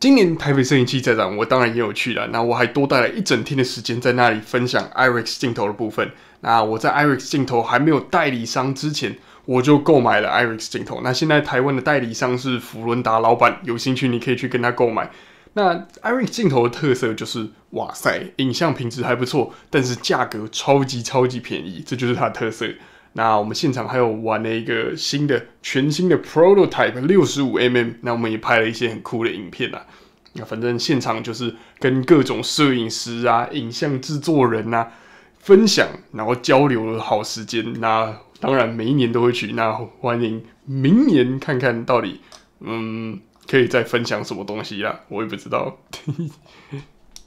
今年台北摄影器在展，我当然也有去了。那我还多带了一整天的时间，在那里分享 Irix 镜头的部分。那我在 Irix 镜头还没有代理商之前，我就购买了 Irix 镜头。那现在台湾的代理商是福伦达老板，有兴趣你可以去跟他购买。那 Irix 镜头的特色就是，哇塞，影像品质还不错，但是价格超级超级便宜，这就是它的特色。那我们现场还有玩了一个新的、全新的 prototype 六十五 mm，那我们也拍了一些很酷的影片啊。那反正现场就是跟各种摄影师啊、影像制作人啊分享，然后交流的好时间。那当然每一年都会去，那欢迎明年看看到底，嗯，可以再分享什么东西啦？我也不知道。